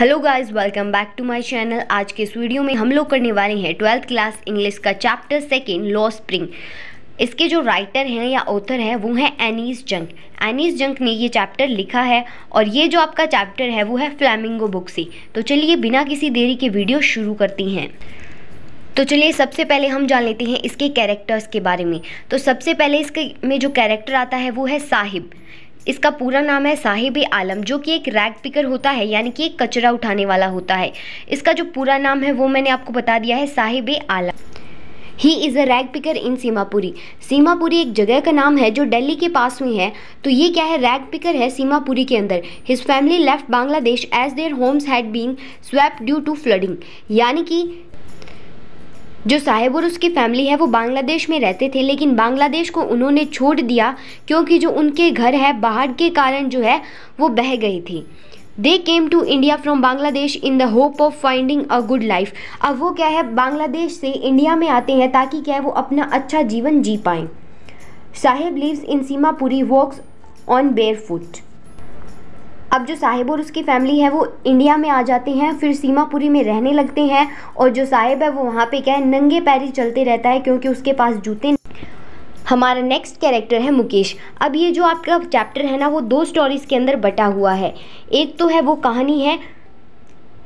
Hello guys welcome back to my channel आज के इस वीडियो में हम लोग करने वाले हैं ट्वेल्थ क्लास इंग्लिश का चैप्टर सेकेंड लॉ स्प्रिंग इसके जो राइटर हैं या ऑथर हैं वो हैं एनीस जंक एनीस जंक ने ये चैप्टर लिखा है और ये जो आपका चैप्टर है वो है फ्लैमिंगो बुक से तो चलिए बिना किसी देरी के वीडियो शुरू करती हैं तो चलिए सबसे पहले हम जान लेते हैं इसके कैरेक्टर्स के बारे में तो सबसे पहले इसके में जो कैरेक्टर आता है वो है साहिब इसका पूरा नाम है साहिब आलम जो कि एक रैग पिकर होता है यानी कि एक कचरा उठाने वाला होता है इसका जो पूरा नाम है वो मैंने आपको बता दिया है Sahib Alam he is a rag picker in Seemapuri Seemapuri एक जगह का नाम है जो दिल्ली के पास हुई है तो ये क्या है रैग पिकर है सीमापुरी के अंदर his family left Bangladesh as their homes had been swept due to flooding यानी कि जो साहेब और उसकी फैमिली है वो बांग्लादेश में रहते थे लेकिन बांग्लादेश को उन्होंने छोड़ दिया क्योंकि जो उनके घर है बाहर के कारण जो है वो बह गई थी they came to India from Bangladesh in the hope of finding a good life अब वो क्या है बांग्लादेश से इंडिया में आते हैं ताकि क्या है वो अपना अच्छा जीवन जी पाएँ Saheb lives in Seemapuri walks on barefoot अब जो साहिब और उसकी फ़ैमिली है वो इंडिया में आ जाते हैं फिर सीमापुरी में रहने लगते हैं और जो साहिब है वो वहाँ पे क्या है नंगे पैर ही चलते रहता है क्योंकि उसके पास जूते हमारा नेक्स्ट कैरेक्टर है मुकेश अब ये जो आपका चैप्टर है ना वो दो स्टोरीज़ के अंदर बटा हुआ है एक तो है वो कहानी है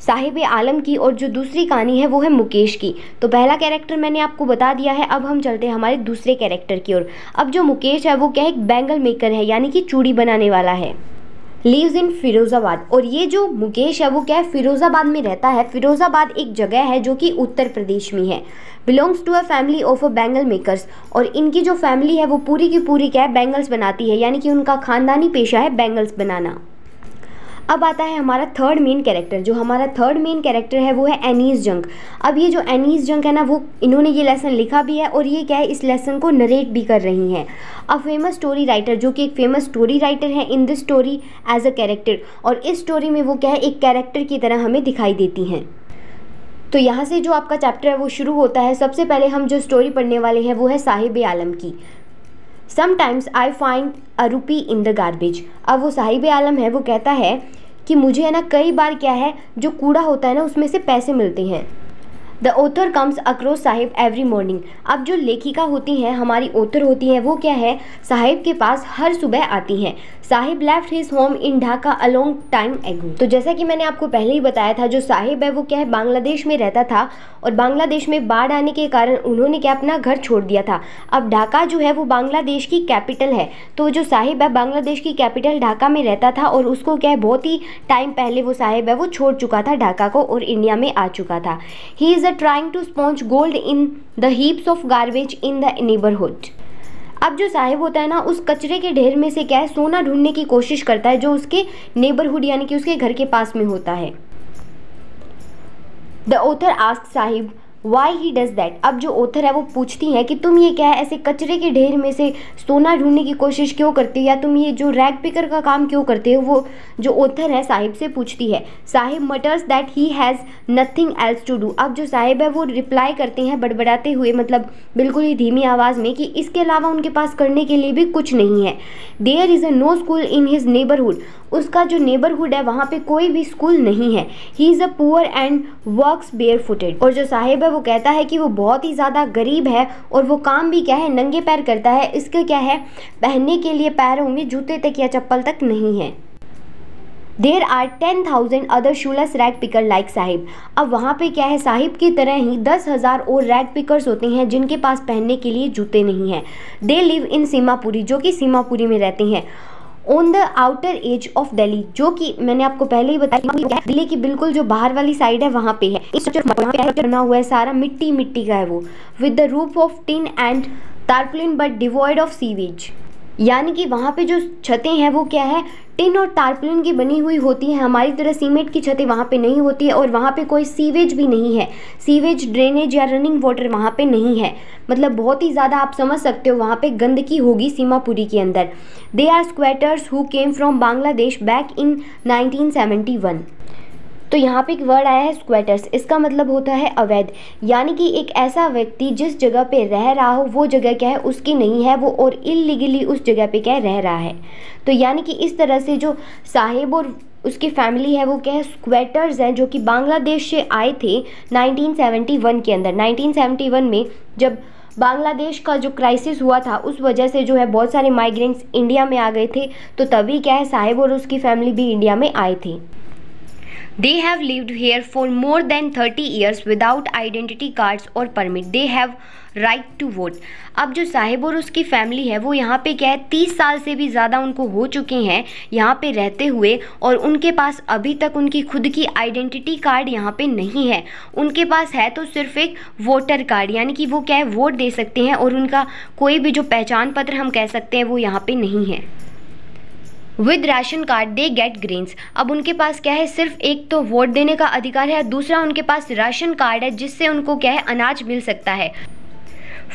साहिब आलम की और जो दूसरी कहानी है वो है मुकेश की तो पहला कैरेक्टर मैंने आपको बता दिया है अब हम चलते हैं हमारे दूसरे कैरेक्टर की ओर अब जो मुकेश है वो क्या है एक बैंगल मेकर है यानी कि चूड़ी बनाने वाला है लिव्स इन फिरोज़ाबाद और ये जो मुकेश है वो क्या है फिरोज़ाबाद में रहता है फिरोज़ाबाद एक जगह है जो कि उत्तर प्रदेश में है belongs to a family of a bangle makers और इनकी जो फैमिली है वो पूरी की पूरी क्या है बैंगल्स बनाती है यानी कि उनका ख़ानदानी पेशा है बैंगल्स बनाना अब आता है हमारा थर्ड मेन कैरेक्टर जो हमारा थर्ड मेन कैरेक्टर है वो है एनीस जंग अब ये जो एनीस जंग है ना वो इन्होंने ये लेसन लिखा भी है और ये क्या है इस लेसन को नरेट भी कर रही हैं अ फेमस स्टोरी राइटर जो कि एक फेमस स्टोरी राइटर है in this story as a character और इस स्टोरी में वो क्या है एक कैरेक्टर की तरह हमें दिखाई देती हैं तो यहाँ से जो आपका चैप्टर है वो शुरू होता है सबसे पहले हम जो स्टोरी पढ़ने वाले हैं वो है साहिब आलम की समटाइम्स आई फाइंड अ रूपी इन द गारबेज अब वो साहिब आलम है वो कहता है कि मुझे है ना कई बार क्या है जो कूड़ा होता है ना उसमें से पैसे मिलते हैं the author comes across Sahib every morning अब जो लेखिका होती हैं हमारी ऑथर होती हैं वो क्या है साहिब के पास हर सुबह आती हैं Sahib left his home in Dhaka a long time ago तो जैसा कि मैंने आपको पहले ही बताया था जो साहिब है वो क्या है बांग्लादेश में रहता था और बांग्लादेश में बाढ़ आने के कारण उन्होंने क्या अपना घर छोड़ दिया था अब ढाका जो है वो बांग्लादेश की कैपिटल है तो जो साहिब है बांग्लादेश की कैपिटल ढाका में रहता था और उसको क्या है बहुत ही टाइम पहले वो साहिब है वो छोड़ चुका था ढाका को और इंडिया में आ चुका था he is a are trying to sponge gold in the heaps of garbage in the neighborhood. अब जो साहिब होता है ना उस कचरे के ढेर में से क्या है सोना ढूंढने की कोशिश करता है जो उसके नेबरहुड यानी कि उसके घर के पास में होता है the author ask Sahib why he does that अब जो ऑथर है वो पूछती हैं कि तुम ये क्या है ऐसे कचरे के ढेर में से सोना ढूंढने की कोशिश क्यों करती हो या तुम ये जो रैग पिकर का काम क्यों करते हो वो जो ऑथर है साहिब से पूछती है Sahib mutters that he has nothing else to do अब जो साहिब है वो रिप्लाई करते हैं बड़बड़ाते हुए मतलब बिल्कुल ही धीमी आवाज़ में कि इसके अलावा उनके पास करने के लिए भी कुछ नहीं है there is a no school in his neighbourhood उसका जो नेबरहुड है वहाँ पर कोई भी स्कूल नहीं है he is a poor and works barefooted और जो साहिब है वो कहता है कि वो बहुत ही ज़्यादा गरीब है और वो काम भी क्या है नंगे पैर करता है इसके क्या है पहनने के लिए पैरों में जूते तक या चप्पल तक नहीं है there are ten thousand other shoeless rag picker like Sahib अब वहाँ पे क्या है साहिब की तरह ही दस हज़ार और रैग पिकर्स होते हैं जिनके पास पहनने के लिए जूते नहीं हैं दे लिव इन सीमापुरी जो कि सीमापुरी में रहते हैं on the outer edge of Delhi जो कि मैंने आपको पहले ही बताया दिल्ली की बिल्कुल जो बाहर वाली साइड है वहाँ पे है इस बना हुआ है सारा मिट्टी मिट्टी का है वो with the roof of tin and tarpaulin but devoid of sewage यानी कि वहाँ पे जो छतें हैं वो क्या है टिन और टारपलिन की बनी हुई होती है हमारी तरह सीमेंट की छतें वहाँ पे नहीं होती है और वहाँ पे कोई सीवेज भी नहीं है सीवेज ड्रेनेज या रनिंग वाटर वहाँ पे नहीं है मतलब बहुत ही ज़्यादा आप समझ सकते हो वहाँ पे गंदगी होगी सीमापुरी के अंदर they are squatters who came from Bangladesh back in nineteen तो यहाँ पे एक वर्ड आया है स्क्वेटर्स इसका मतलब होता है अवैध यानी कि एक ऐसा व्यक्ति जिस जगह पे रह रहा हो वो जगह क्या है उसकी नहीं है वो और इलीगली उस जगह पे क्या है रह रहा है तो यानी कि इस तरह से जो साहिब और उसकी फैमिली है वो क्या है स्क्वेटर्स हैं जो कि बांग्लादेश से आए थे नाइनटीन के अंदर नाइनटीन में जब बांग्लादेश का जो क्राइसिस हुआ था उस वजह से जो है बहुत सारे माइग्रेंट्स इंडिया में आ गए थे तो तभी क्या है साहिब और उसकी फैमिली भी इंडिया में आए थे They have lived here for more than 30 years without identity cards or permit. They have right to vote. अब जो साहिब और उसकी फैमिली है वो यहाँ पे क्या है तीस साल से भी ज़्यादा उनको हो चुके हैं यहाँ पे रहते हुए और उनके पास अभी तक उनकी खुद की आइडेंटिटी कार्ड यहाँ पे नहीं है उनके पास है तो सिर्फ एक वोटर कार्ड यानी कि वो क्या है वोट दे सकते हैं और उनका कोई भी जो पहचान पत्र हम कह सकते हैं वो यहाँ पे नहीं है with ration card they get grains अब उनके पास क्या है सिर्फ एक तो वोट देने का अधिकार है दूसरा उनके पास राशन कार्ड है जिससे उनको क्या है अनाज मिल सकता है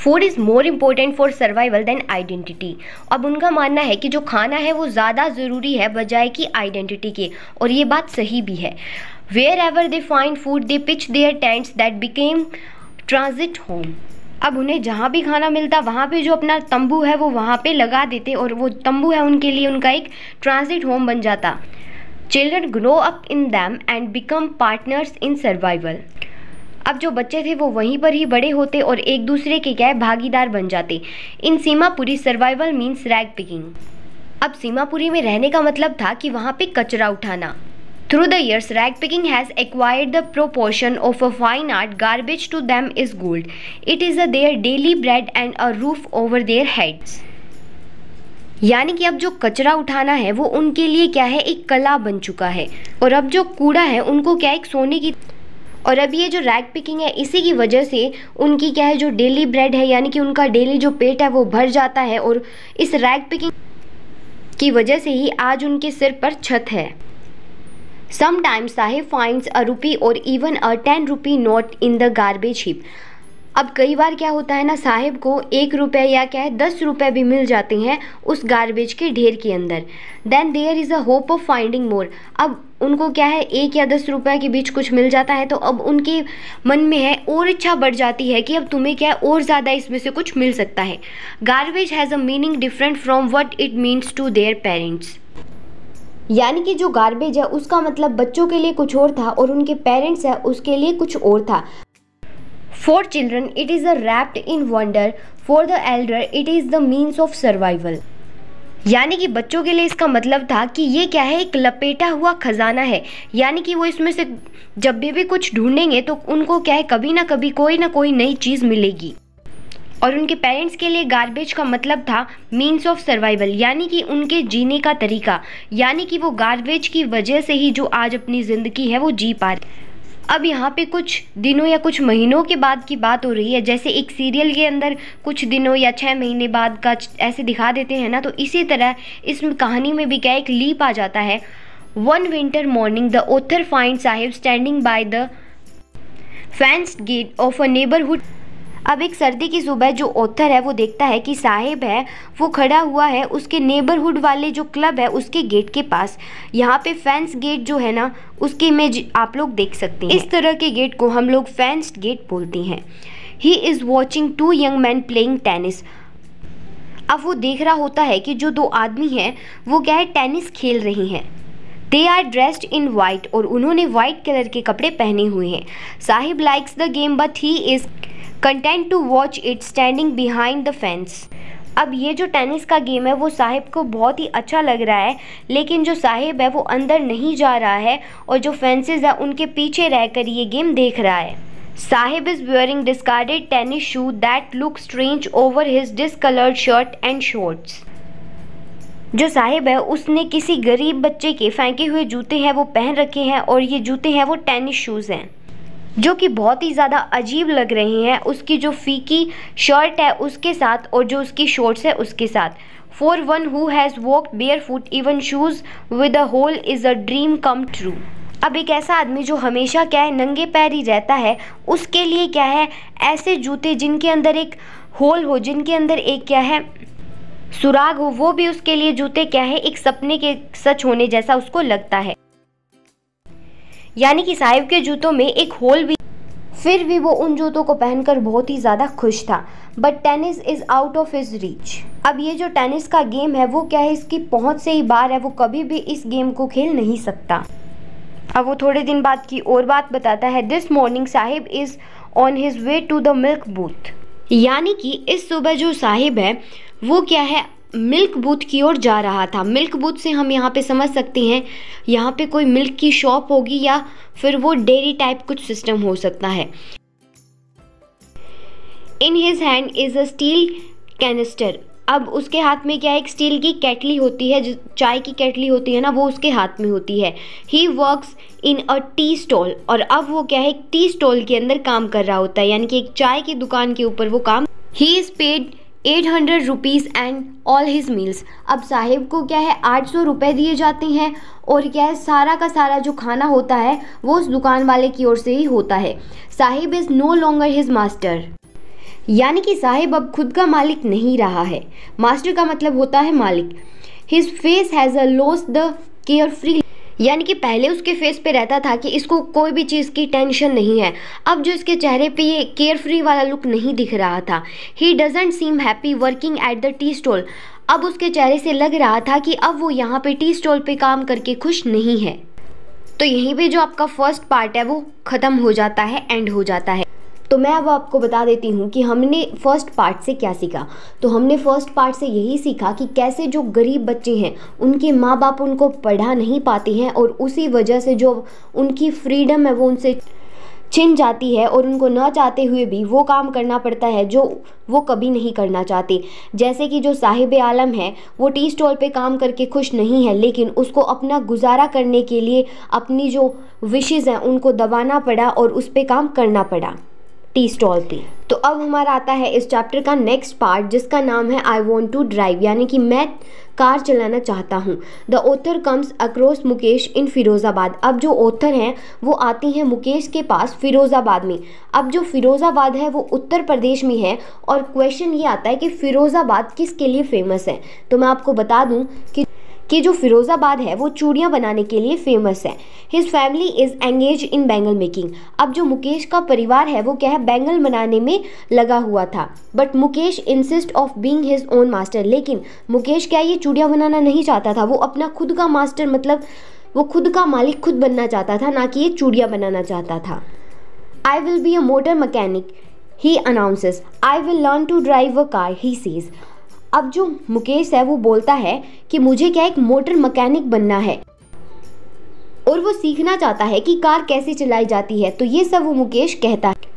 food is more important for survival than identity अब उनका मानना है कि जो खाना है वो ज़्यादा ज़रूरी है बजाय कि आइडेंटिटी के और ये बात सही भी है wherever they find food they pitch their tents that became transit home अब उन्हें जहाँ भी खाना मिलता वहाँ पे जो अपना तंबू है वो वहाँ पे लगा देते और वो तंबू है उनके लिए उनका एक ट्रांजिट होम बन जाता children grow up in them and become partners in survival अब जो बच्चे थे वो वहीं पर ही बड़े होते और एक दूसरे के क्या भागीदार बन जाते इन Seemapuri survival means rag picking अब सीमापुरी में रहने का मतलब था कि वहाँ पे कचरा उठाना Through the years, picking has acquired the proportion of a fine art. Garbage to them is gold. It is their daily bread and a roof over their heads. यानी कि अब जो कचरा उठाना है वो उनके लिए क्या है एक कला बन चुका है और अब जो कूड़ा है उनको क्या एक सोने की और अब ये जो रैग पिकिंग है इसी की वजह से उनकी क्या है जो डेली ब्रेड है यानी कि उनका डेली जो पेट है वो भर जाता है और इस रैग पिकिंग की वजह से ही आज उनके सिर पर छत है sometimes Saheb finds a rupee or even a ten rupee note in the garbage heap अब कई बार क्या होता है ना साहिब को एक रुपये या क्या है दस रुपये भी मिल जाते हैं उस गार्बेज के ढेर के अंदर then there is a hope of finding more अब उनको क्या है एक या दस रुपये के बीच कुछ मिल जाता है तो अब उनके मन में है और इच्छा बढ़ जाती है कि अब तुम्हें क्या है और ज़्यादा इसमें से कुछ मिल सकता है garbage has a meaning different from what it means to their parents यानी कि जो गार्बेज है उसका मतलब बच्चों के लिए कुछ और था और उनके पेरेंट्स है उसके लिए कुछ और था for children it is a wrapped in wonder for the elders it is the means of survival यानी कि बच्चों के लिए इसका मतलब था कि ये क्या है एक लपेटा हुआ खजाना है यानी कि वो इसमें से जब भी भी कुछ ढूंढेंगे तो उनको क्या है कभी ना कभी कोई ना कोई नई चीज़ मिलेगी और उनके पेरेंट्स के लिए गार्बेज का मतलब था मीन्स ऑफ सर्वाइवल यानी कि उनके जीने का तरीका यानी कि वो गार्बेज की वजह से ही जो आज अपनी ज़िंदगी है वो जी पा रहे अब यहाँ पे कुछ दिनों या कुछ महीनों के बाद की बात हो रही है जैसे एक सीरियल के अंदर कुछ दिनों या छः महीने बाद का ऐसे दिखा देते हैं ना तो इसी तरह इस कहानी में भी क्या एक लीप आ जाता है one winter morning the author find Sahib standing by the fence gate of a neighbourhood अब एक सर्दी की सुबह जो ऑथर है वो देखता है कि साहेब है वो खड़ा हुआ है उसके नेबरहुड वाले जो क्लब है उसके गेट के पास यहाँ पे फैंस गेट जो है ना उसकी इमेज आप लोग देख सकते हैं इस तरह के गेट को हम लोग फैंस गेट बोलते हैं he is watching two young men playing tennis अब वो देख रहा होता है कि जो दो आदमी हैं वो क्या है टेनिस खेल रही हैं they are dressed in white और उन्होंने वाइट कलर के कपड़े पहने हुए हैं Sahib likes the game but he is content to watch it standing behind the fence अब ये जो टेनिस का गेम है वो साहिब को बहुत ही अच्छा लग रहा है लेकिन जो साहिब है वो अंदर नहीं जा रहा है और जो फेंसेज है उनके पीछे रहकर ये गेम देख रहा है Sahib is wearing discarded tennis shoe that look strange over his discoloured shirt and shorts जो साहिब है उसने किसी गरीब बच्चे के फेंके हुए जूते हैं वो पहन रखे हैं और ये जूते हैं वो टेनिस शूज़ हैं जो कि बहुत ही ज़्यादा अजीब लग रहे हैं उसकी जो फीकी शर्ट है उसके साथ और जो उसकी शॉर्ट्स है उसके साथ for one who has walk barefoot even shoes with a hole is a dream come true अब एक ऐसा आदमी जो हमेशा क्या है नंगे पैर ही रहता है उसके लिए क्या है ऐसे जूते जिनके अंदर एक होल हो जिनके अंदर एक क्या है सुराग हो वो भी उसके लिए जूते क्या है एक सपने के सच होने जैसा उसको लगता है यानी कि साहिब के जूतों में एक होल भी फिर भी वो उन जूतों को पहनकर बहुत ही ज़्यादा खुश था but tennis is out of his reach अब ये जो टेनिस का गेम है वो क्या है इसकी पहुंच से ही बाहर है वो कभी भी इस गेम को खेल नहीं सकता अब वो थोड़े दिन बाद की और बात बताता है this morning Sahib is on his way to the milk booth यानी कि इस सुबह जो साहिब है वो क्या है मिल्क बूथ की ओर जा रहा था मिल्क बूथ से हम यहाँ पे समझ सकते हैं यहाँ पे कोई मिल्क की शॉप होगी या फिर वो डेयरी टाइप कुछ सिस्टम हो सकता है in his hand is a steel canister अब उसके हाथ में क्या एक स्टील की कैटली होती है जो चाय की कैटली होती है ना वो उसके हाथ में होती है he works in a tea stall और अब वो क्या है एक टी स्टॉल के अंदर काम कर रहा होता है यानी कि एक चाय की दुकान के ऊपर वो काम he is paid eight hundred rupees and all his meals अब साहिब को क्या है आठ सौ रुपये दिए जाते हैं और क्या है सारा का सारा जो खाना होता है वो उस दुकान वाले की ओर से ही होता है Sahib is no longer his master यानी कि साहिब अब खुद का मालिक नहीं रहा है मास्टर का मतलब होता है मालिक his face has a lost the carefree यानी कि पहले उसके फेस पे रहता था कि इसको कोई भी चीज़ की टेंशन नहीं है अब जो इसके चेहरे पे ये केयर फ्री वाला लुक नहीं दिख रहा था he doesn't seem happy working at the tea stall अब उसके चेहरे से लग रहा था कि अब वो यहाँ पे टी स्टॉल पे काम करके खुश नहीं है तो यहीं पे जो आपका फर्स्ट पार्ट है वो ख़त्म हो जाता है एंड हो जाता है तो मैं अब आपको बता देती हूँ कि हमने फ़र्स्ट पार्ट से क्या सीखा तो हमने फ़र्स्ट पार्ट से यही सीखा कि कैसे जो गरीब बच्चे हैं उनके माँ बाप उनको पढ़ा नहीं पाते हैं और उसी वजह से जो उनकी फ्रीडम है वो उनसे छिन जाती है और उनको न चाहते हुए भी वो काम करना पड़ता है जो वो कभी नहीं करना चाहते जैसे कि जो साहिब आलम है वो टी स्टॉल पे काम करके खुश नहीं है लेकिन उसको अपना गुजारा करने के लिए अपनी जो विशेज़ हैं उनको दबाना पड़ा और उस पर काम करना पड़ा टी स्टॉल थी तो अब हमारा आता है इस चैप्टर का नेक्स्ट पार्ट जिसका नाम है आई वॉन्ट टू ड्राइव यानी कि मैं कार चलाना चाहता हूँ the author comes across Mukesh in Firozabad अब जो ओथर हैं वो आती हैं मुकेश के पास फिरोज़ाबाद में अब जो फिरोज़ाबाद है वो उत्तर प्रदेश में है और क्वेश्चन ये आता है कि फ़िरोज़ाबाद किसके लिए फ़ेमस है तो मैं आपको बता दूँ कि कि जो फिरोज़ाबाद है वो चूड़ियाँ बनाने के लिए फेमस है his family is engage in bangle making अब जो मुकेश का परिवार है वो क्या है बैंगल बनाने में लगा हुआ था but Mukesh insist of being his own master लेकिन मुकेश क्या ये चूड़ियाँ बनाना नहीं चाहता था वो अपना खुद का मास्टर मतलब वो खुद का मालिक खुद बनना चाहता था ना कि ये चूड़ियाँ बनाना चाहता था I will be a motor mechanic he announces I will learn to drive a car he says अब जो मुकेश है वो बोलता है कि मुझे क्या एक मोटर मकैनिक बनना है और वो सीखना चाहता है कि कार कैसे चलाई जाती है तो ये सब वो मुकेश कहता है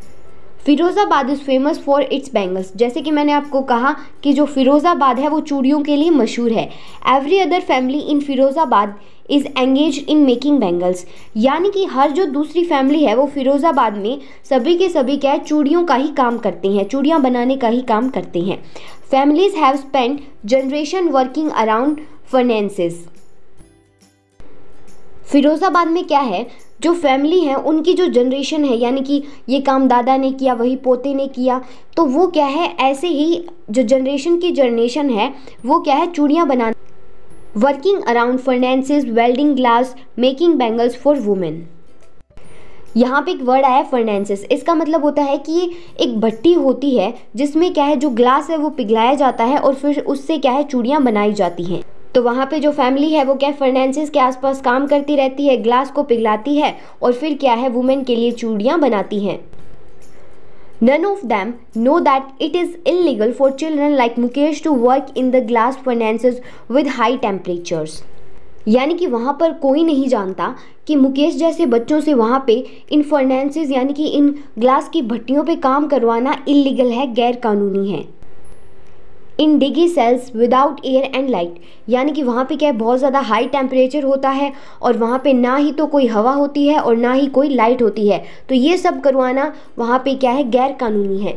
Firozabad is famous for its bangles जैसे कि मैंने आपको कहा कि जो फ़िरोज़ाबाद है वो चूड़ियों के लिए मशहूर है every other family in Firozabad is engage in making bangles यानी कि हर जो दूसरी फैमिली है वो फिरोज़ाबाद में सभी के सभी क्या है चूड़ियों का ही काम करते हैं चूड़ियाँ बनाने का ही काम करते हैं families have spend generation working around furnaces Firozabad में क्या है जो फैमिली है उनकी जो जनरेशन है यानी कि ये काम दादा ने किया वही पोते ने किया तो वो क्या है ऐसे ही जो जनरेशन की जनरेशन है वो क्या है चूड़ियाँ बनाना working around furnaces welding glass making bangles for women यहाँ पे एक वर्ड आया है फर्नेंसेस इसका मतलब होता है कि एक भट्टी होती है जिसमें क्या है जो ग्लास है वो पिघलाया जाता है और फिर उससे क्या है चूड़ियाँ बनाई जाती हैं तो वहाँ पे जो फैमिली है वो क्या फर्नेंसेस के आसपास काम करती रहती है ग्लास को पिघलाती है और फिर क्या है वुमेन के लिए चूड़ियाँ बनाती हैं None of them know that it is illegal for children like Mukesh to work in the glass furnaces with high temperatures. यानी कि वहाँ पर कोई नहीं जानता कि मुकेश जैसे बच्चों से वहाँ पे इन फर्नेंसेज यानी कि इन ग्लास की भट्टियों पे काम करवाना इलीगल है गैर कानूनी है इन डिगी cells without air and light यानी कि वहाँ पे क्या है बहुत ज़्यादा हाई टेम्परेचर होता है और वहाँ पे ना ही तो कोई हवा होती है और ना ही कोई लाइट होती है तो ये सब करवाना वहाँ पे क्या है गैर कानूनी है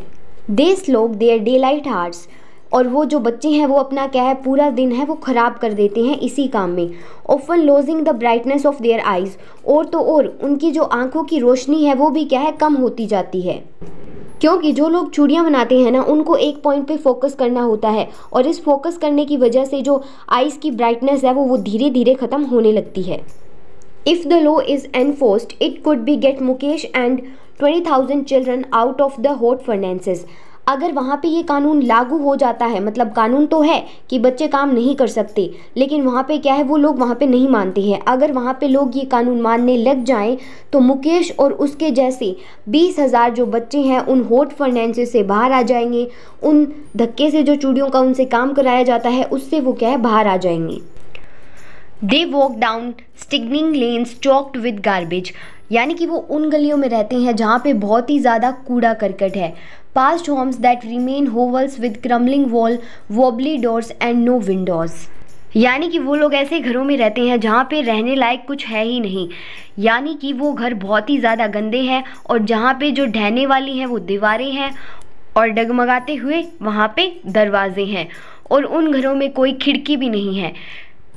देश लोग देयर डे लाइट हार्ट्स और वो जो बच्चे हैं वो अपना क्या है पूरा दिन है वो ख़राब कर देते हैं इसी काम में often losing the brightness of their eyes और तो और उनकी जो आँखों की रोशनी है वो भी क्या है कम होती जाती है क्योंकि जो लोग चूड़ियाँ बनाते हैं ना उनको एक पॉइंट पे फोकस करना होता है और इस फोकस करने की वजह से जो आइज़ की ब्राइटनेस है वो वो धीरे धीरे ख़त्म होने लगती है if the law is enforced it could be get Mukesh and twenty thousand children out of the hot furnaces अगर वहाँ पे ये कानून लागू हो जाता है मतलब कानून तो है कि बच्चे काम नहीं कर सकते लेकिन वहाँ पे क्या है वो लोग वहाँ पे नहीं मानते हैं अगर वहाँ पे लोग ये कानून मानने लग जाएं तो मुकेश और उसके जैसे बीस हज़ार जो बच्चे हैं उन होट फाइनेंसेस से बाहर आ जाएंगे उन धक्के से जो चूड़ियों का उनसे काम कराया जाता है उससे वो क्या है बाहर आ जाएंगे they walk down stinking lanes choked with garbage यानी कि वो उन गलियों में रहते हैं जहाँ पे बहुत ही ज़्यादा कूड़ा करकट है past homes that remain hovels with crumbling wall wobbly doors and no windows यानी कि वो लोग ऐसे घरों में रहते हैं जहाँ पे रहने लायक कुछ है ही नहीं यानी कि वो घर बहुत ही ज़्यादा गंदे हैं और जहाँ पे जो ढहने वाली हैं वो दीवारें हैं और डगमगाते हुए वहाँ पे दरवाजे हैं और उन घरों में कोई खिड़की भी नहीं है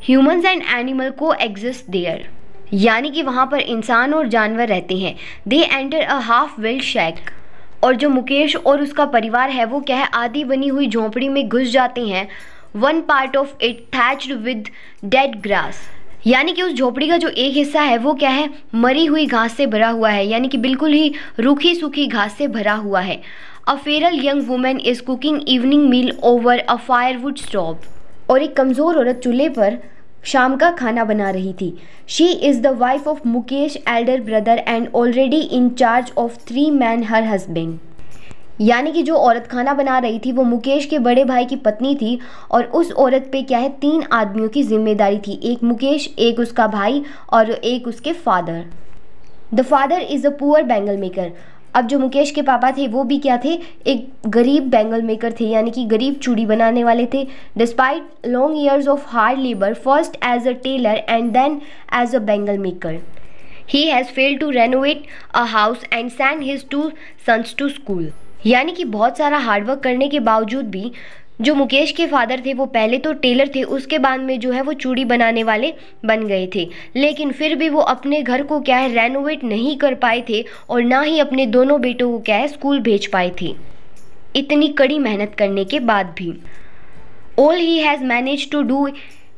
humans and animal coexist there यानी कि वहाँ पर इंसान और जानवर रहते हैं they enter a half built shack और जो मुकेश और उसका परिवार है वो क्या है आधी बनी हुई झोंपड़ी में घुस जाते हैं one part of it thatched with dead grass यानी कि उस झोपड़ी का जो एक हिस्सा है वो क्या है मरी हुई घास से भरा हुआ है यानी कि बिल्कुल ही रूखी सूखी घास से भरा हुआ है a feral young woman is cooking evening meal over a firewood stove और एक कमज़ोर औरत चूल्हे पर शाम का खाना बना रही थी she is the wife of Mukesh elder brother and already in charge of three man her husband यानी कि जो औरत खाना बना रही थी वो मुकेश के बड़े भाई की पत्नी थी और उस औरत पे क्या है तीन आदमियों की जिम्मेदारी थी एक मुकेश एक उसका भाई और एक उसके father the father is a poor bangle maker अब जो मुकेश के पापा थे वो भी क्या थे एक गरीब बैंगल मेकर थे यानी कि गरीब चूड़ी बनाने वाले थे despite long years of hard labour first as a tailor and then as a bangle maker he has fail to renovate a house and send his two sons to school यानी कि बहुत सारा हार्डवर्क करने के बावजूद भी जो मुकेश के फादर थे वो पहले तो टेलर थे उसके बाद में जो है वो चूड़ी बनाने वाले बन गए थे लेकिन फिर भी वो अपने घर को क्या है रेनोवेट नहीं कर पाए थे और ना ही अपने दोनों बेटों को क्या है स्कूल भेज पाए थे इतनी कड़ी मेहनत करने के बाद भी all he has manage to do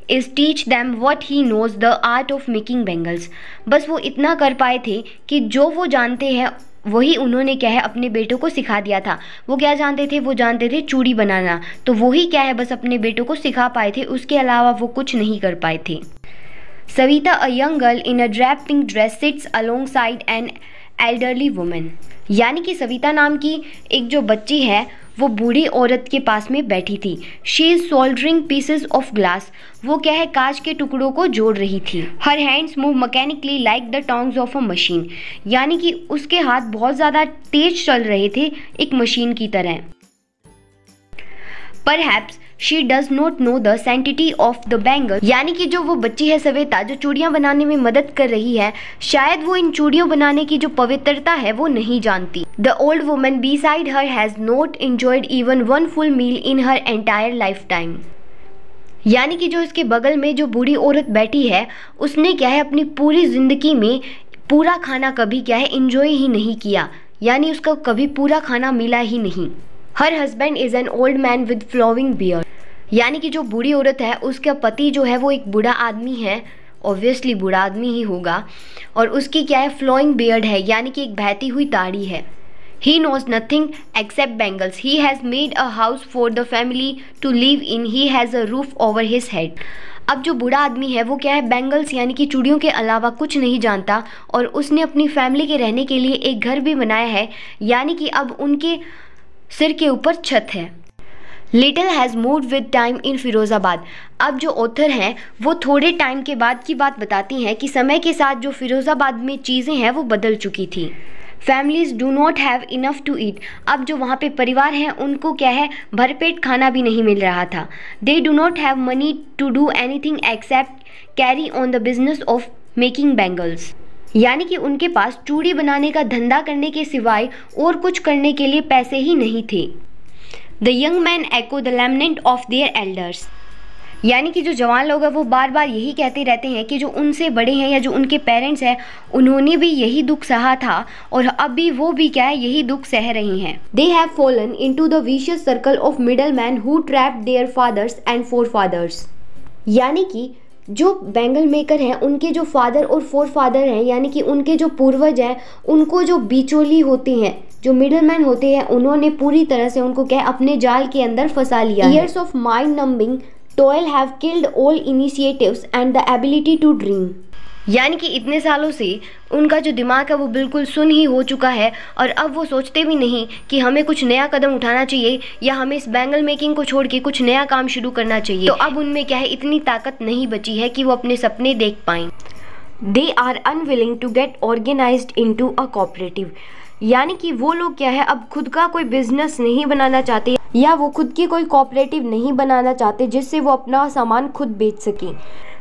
is teach them what he knows the art of making bangles बस वो इतना कर पाए थे कि जो वो जानते हैं वही उन्होंने क्या है अपने बेटों को सिखा दिया था वो क्या जानते थे वो जानते थे चूड़ी बनाना तो वही क्या है बस अपने बेटों को सिखा पाए थे उसके अलावा वो कुछ नहीं कर पाए थे Savita a young girl in a drab pink dress sits alongside an elderly woman यानी कि सविता नाम की एक जो बच्ची है वो बूढ़ी औरत के पास में बैठी थी she is soldering pieces of glass वो क्या है कांच के टुकड़ों को जोड़ रही थी her hands move mechanically like the tongs of a machine यानी कि उसके हाथ बहुत ज़्यादा तेज चल रहे थे एक मशीन की तरह perhaps she does not know the sanctity of the bangle यानी कि जो वो बच्ची है सवेता जो चूड़ियाँ बनाने में मदद कर रही है शायद वो इन चूड़ियों बनाने की जो पवित्रता है वो नहीं जानती the old woman beside her has not enjoyed even one full meal in her entire lifetime यानी कि जो इसके बगल में जो बूढ़ी औरत बैठी है उसने क्या है अपनी पूरी ज़िंदगी में पूरा खाना कभी क्या है इन्जॉय ही नहीं किया यानी उसका कभी पूरा खाना मिला ही नहीं her husband is an old man with flowing beard यानी कि जो बूढ़ी औरत है उसका पति जो है वो एक बूढ़ा आदमी है ऑब्वियसली बूढ़ा आदमी ही होगा और उसकी क्या है फ्लोइंग बियर्ड है यानी कि एक बहती हुई दाढ़ी है he knows nothing except bangles he has made a house for the family to live in he has a roof over his head अब जो बूढ़ा आदमी है वो क्या है बेंगल्स यानी कि चूड़ियों के अलावा कुछ नहीं जानता और उसने अपनी फैमिली के रहने के लिए एक घर भी बनाया है यानी कि अब उनके सिर के ऊपर छत है little has move with time in Firozabad अब जो ऑथर हैं वो थोड़े टाइम के बाद की बात बताती हैं कि समय के साथ जो फिरोज़ाबाद में चीज़ें हैं वो बदल चुकी थी families do not have enough to eat अब जो वहाँ पे परिवार हैं उनको क्या है भरपेट खाना भी नहीं मिल रहा था they do not have money to do anything except carry on the business of making bangles यानी कि उनके पास चूड़ी बनाने का धंधा करने के सिवाय और कुछ करने के लिए पैसे ही नहीं थे the young man echo the lament of their elders यानी कि जो जवान लोग हैं वो बार बार यही कहते रहते हैं कि जो उनसे बड़े हैं या जो उनके पेरेंट्स हैं उन्होंने भी यही दुख सहा था और अब भी वो भी क्या है यही दुख सह रही हैं they have fallen into the vicious circle of middle man who trap their fathers and forefathers यानी कि जो बैंगल मेकर हैं उनके जो फादर और फोर फादर हैं यानी कि उनके जो पूर्वज हैं उनको जो बिचोली होती हैं जो मिडल मैन होते हैं उन्होंने पूरी तरह से उनको क्या अपने जाल के अंदर फंसा लिया years of mind numbing toil have killed all initiatives and the ability to dream यानी कि इतने सालों से उनका जो दिमाग है वो बिल्कुल सुन ही हो चुका है और अब वो सोचते भी नहीं कि हमें कुछ नया कदम उठाना चाहिए या हमें इस बैंगल मेकिंग को छोड़ के कुछ नया काम शुरू करना चाहिए तो अब उनमें क्या है इतनी ताकत नहीं बची है कि वो अपने सपने देख पाए they are unwilling to get organise into a cooperative यानी कि वो लोग क्या है अब खुद का कोई बिजनेस नहीं बनाना चाहते या वो खुद की कोई कोऑपरेटिव नहीं बनाना चाहते जिससे वो अपना सामान खुद बेच सकें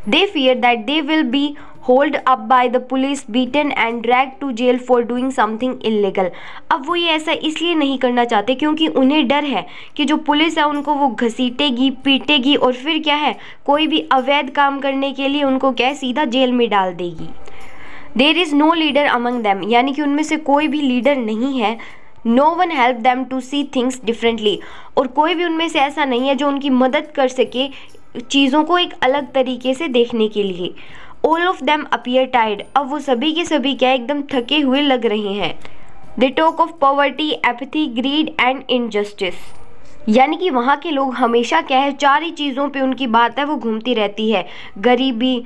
they fear that they will be hold up by the police beaten and drag to jail for doing something illegal अब वो ये ऐसा इसलिए नहीं करना चाहते क्योंकि उन्हें डर है कि जो पुलिस है उनको वो घसीटेगी पीटेगी और फिर क्या है कोई भी अवैध काम करने के लिए उनको क्या सीधा जेल में डाल देगी there is no leader among them यानी कि उनमें से कोई भी लीडर नहीं है no one help them to see things differently और कोई भी उनमें से ऐसा नहीं है जो उनकी मदद कर सके चीज़ों को एक अलग तरीके से देखने के लिए all of them appear tied अब वो सभी के सभी क्या एकदम थके हुए लग रहे हैं the talk of poverty apathy greed and injustice यानी कि वहाँ के लोग हमेशा क्या है चार ही चीज़ों पे उनकी बात है वो घूमती रहती है गरीबी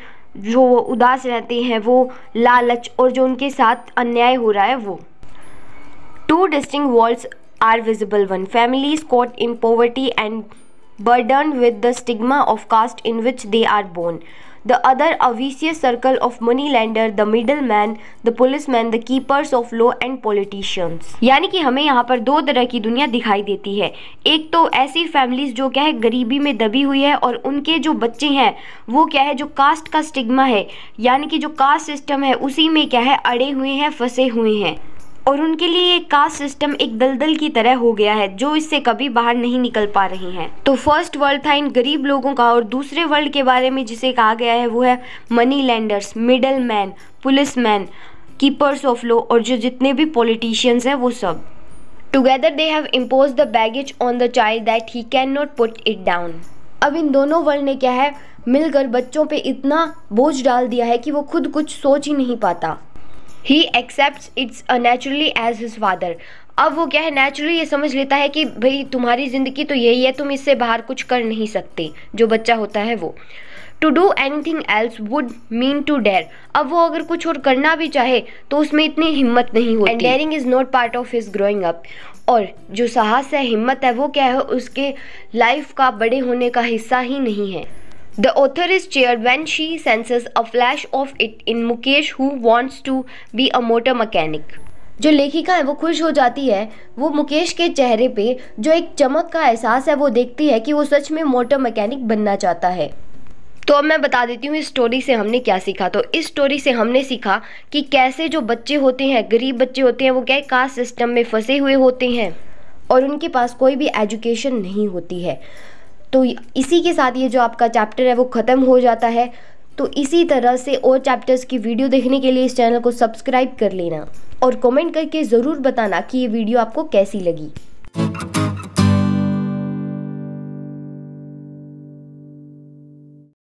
जो वो उदास रहते हैं वो लालच और जो उनके साथ अन्याय हो रहा है वो two distinct worlds are visible one families caught in poverty and burden with the stigma of caste in which they are born the other a vicious circle of moneylender, the middleman, the policeman, the keepers of law and politicians. यानी कि हमें यहाँ पर दो तरह की दुनिया दिखाई देती है एक तो ऐसी फैमिलीज जो क्या है गरीबी में दबी हुई है और उनके जो बच्चे हैं वो क्या है जो कास्ट का स्टिग्मा है यानी कि जो कास्ट सिस्टम है उसी में क्या है अड़े हुए हैं फंसे हुए हैं और उनके लिए ये कास्ट सिस्टम एक दलदल की तरह हो गया है जो इससे कभी बाहर नहीं निकल पा रही हैं तो फर्स्ट वर्ल्ड था इन गरीब लोगों का और दूसरे वर्ल्ड के बारे में जिसे कहा गया है वो है money lenders middle man police man keepers of law और जो जितने भी पॉलिटिशियंस हैं वो सब together they have impose the baggage on the child that he can not put it down अब इन दोनों वर्ल्ड ने क्या है मिलकर बच्चों पे इतना बोझ डाल दिया है कि वो खुद कुछ सोच ही नहीं पाता he accept its naturally as his father अब वो क्या है नेचुरली ये समझ लेता है कि भाई तुम्हारी ज़िंदगी तो यही है तुम इससे बाहर कुछ कर नहीं सकते जो बच्चा होता है वो to do anything else would mean to dare अब वो अगर कुछ और करना भी चाहे तो उसमें इतनी हिम्मत नहीं होती daring is not part of his growing up और जो साहस है हिम्मत है वो क्या है उसके लाइफ का बड़े होने का हिस्सा ही नहीं है The author is cheered when she senses a flash of it in Mukesh who wants to be a motor mechanic. जो लेखिका है वो खुश हो जाती है वो मुकेश के चेहरे पे जो एक चमक का एहसास है वो देखती है कि वो सच में मोटर मैकेनिक बनना चाहता है तो अब मैं बता देती हूँ इस स्टोरी से हमने क्या सीखा तो इस स्टोरी से हमने सीखा कि कैसे जो बच्चे होते हैं गरीब बच्चे होते हैं वो क्या कास्ट सिस्टम में फंसे हुए होते हैं और उनके पास कोई भी एजुकेशन नहीं होती है तो इसी के साथ ये जो आपका चैप्टर है वो ख़त्म हो जाता है तो इसी तरह से और चैप्टर्स की वीडियो देखने के लिए इस चैनल को सब्सक्राइब कर लेना और कमेंट करके ज़रूर बताना कि ये वीडियो आपको कैसी लगी